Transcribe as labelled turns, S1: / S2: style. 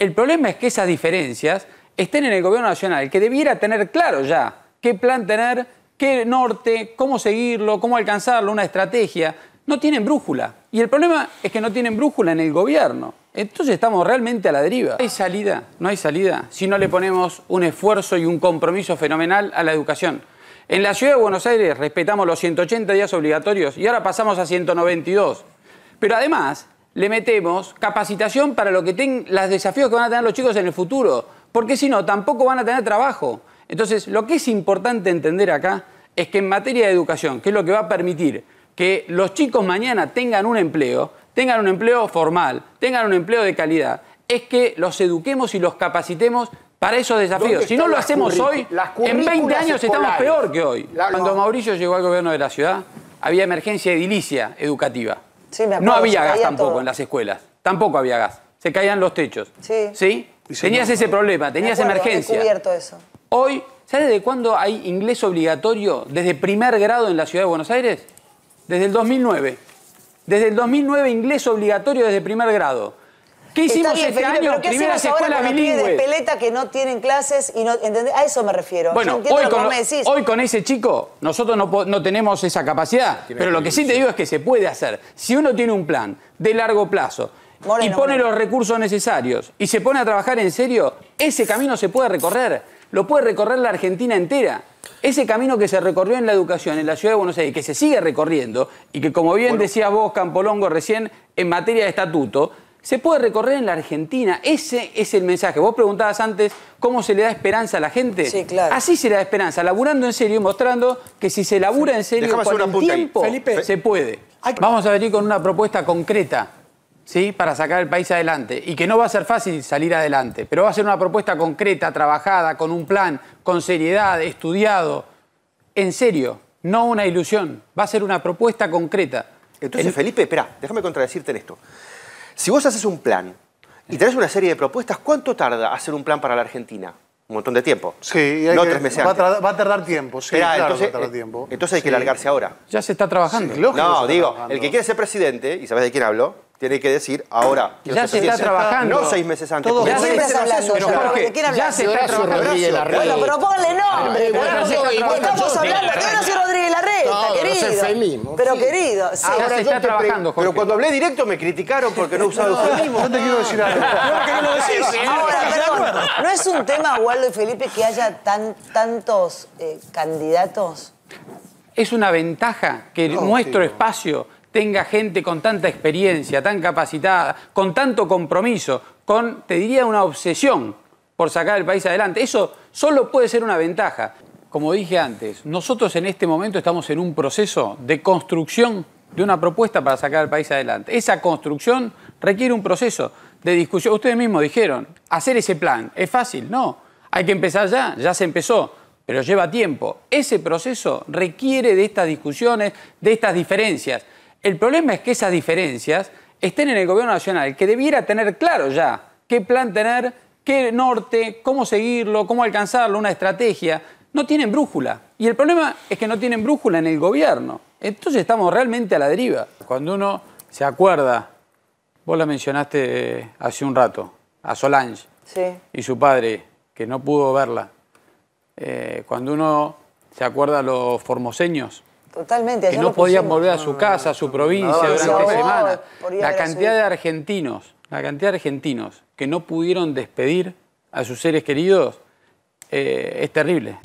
S1: El problema es que esas diferencias estén en el gobierno nacional, que debiera tener claro ya qué plan tener, qué norte, cómo seguirlo, cómo alcanzarlo, una estrategia. No tienen brújula. Y el problema es que no tienen brújula en el gobierno. Entonces estamos realmente a la deriva. No hay salida, no hay salida si no le ponemos un esfuerzo y un compromiso fenomenal a la educación. En la ciudad de Buenos Aires respetamos los 180 días obligatorios y ahora pasamos a 192. Pero además le metemos capacitación para lo que los desafíos que van a tener los chicos en el futuro, porque si no, tampoco van a tener trabajo. Entonces, lo que es importante entender acá es que en materia de educación, que es lo que va a permitir que los chicos mañana tengan un empleo, tengan un empleo formal, tengan un empleo de calidad, es que los eduquemos y los capacitemos para esos desafíos. Si no lo hacemos hoy, en 20 años estamos peor que hoy. Cuando Mauricio llegó al gobierno de la ciudad, había emergencia edilicia educativa no había gas tampoco en las escuelas. Tampoco había gas. Se caían los techos. Sí. ¿Sí? Tenías ese problema, tenías emergencia. eso. Hoy, ¿sabes desde cuándo hay inglés obligatorio desde primer grado en la ciudad de Buenos Aires? Desde el 2009. Desde el 2009 inglés obligatorio desde primer grado. ¿Qué hicimos en este año? Pero, ¿qué de peleta que no tienen clases y no, ¿entendés? A eso me refiero. Bueno, hoy, con, hoy con ese chico nosotros no, tenemos esa capacidad, pero lo que sí te digo es que se puede hacer. Si uno tiene un plan de largo plazo y pone los recursos necesarios y se pone a trabajar en serio, ese camino se puede recorrer. Lo puede recorrer la Argentina entera. Ese camino que se recorrió en la educación en la ciudad de Buenos Aires, que se sigue recorriendo y que, como bien decías vos, Campolongo, recién, en materia de estatuto, se puede recorrer en la Argentina. Ese es el mensaje. Vos preguntabas antes cómo se le da esperanza a la gente. Sí, claro. Así se le da esperanza, laburando en serio y mostrando que si se labura en serio por tiempo, se puede. Vamos a venir con una propuesta concreta. ¿Sí? para sacar el país adelante y que no va a ser fácil salir adelante, pero va a ser una propuesta concreta, trabajada, con un plan, con seriedad, estudiado, en serio, no una ilusión, va a ser una propuesta concreta. Entonces, Felipe, espera, déjame contradecirte en esto. Si vos haces un plan y eh. tenés una serie de propuestas, ¿cuánto tarda hacer un plan para la Argentina? Un montón de tiempo. Sí, no tres meses. Va va a tardar tiempo, sí, claro, entonces, va a tardar tiempo. Eh, entonces hay que largarse ahora. Ya se está trabajando. no, digo, el que quiere ser presidente, y sabés de quién hablo, tiene que decir ahora. Ya se está trabajando. No seis meses antes. Todos ya se está hablando. Pero ya se está trabajando. Bueno, pero ponle nombre. Estamos hablando de Horacio Rodríguez pero querido, sí. Ahora trabajando, Pero cuando hablé directo me criticaron porque no usaba eufemismo. No te quiero decir que no lo decís. Ahora, ¿no es un tema, Waldo y Felipe, que haya tantos eh, candidatos? Es una ventaja que nuestro espacio tenga gente con tanta experiencia, tan capacitada, con tanto compromiso, con, te diría, una obsesión por sacar el país adelante. Eso solo puede ser una ventaja como dije antes, nosotros en este momento estamos en un proceso de construcción de una propuesta para sacar al país adelante. Esa construcción requiere un proceso de discusión. Ustedes mismos dijeron, hacer ese plan es fácil, no. Hay que empezar ya, ya se empezó, pero lleva tiempo. Ese proceso requiere de estas discusiones, de estas diferencias. El problema es que esas diferencias estén en el gobierno nacional, que debiera tener claro ya qué plan tener, qué norte, cómo seguirlo, cómo alcanzarlo, una estrategia no tienen brújula. Y el problema es que no tienen brújula en el gobierno. Entonces estamos realmente a la deriva. Cuando uno se acuerda, vos la mencionaste eh, hace un rato, a Solange y su padre, que no pudo verla. Eh, cuando uno se acuerda a los formoseños, Totalmente, que no podían volver a su casa, a su provincia durante la La cantidad de argentinos, la cantidad de argentinos que no pudieron despedir a sus seres queridos eh, es terrible.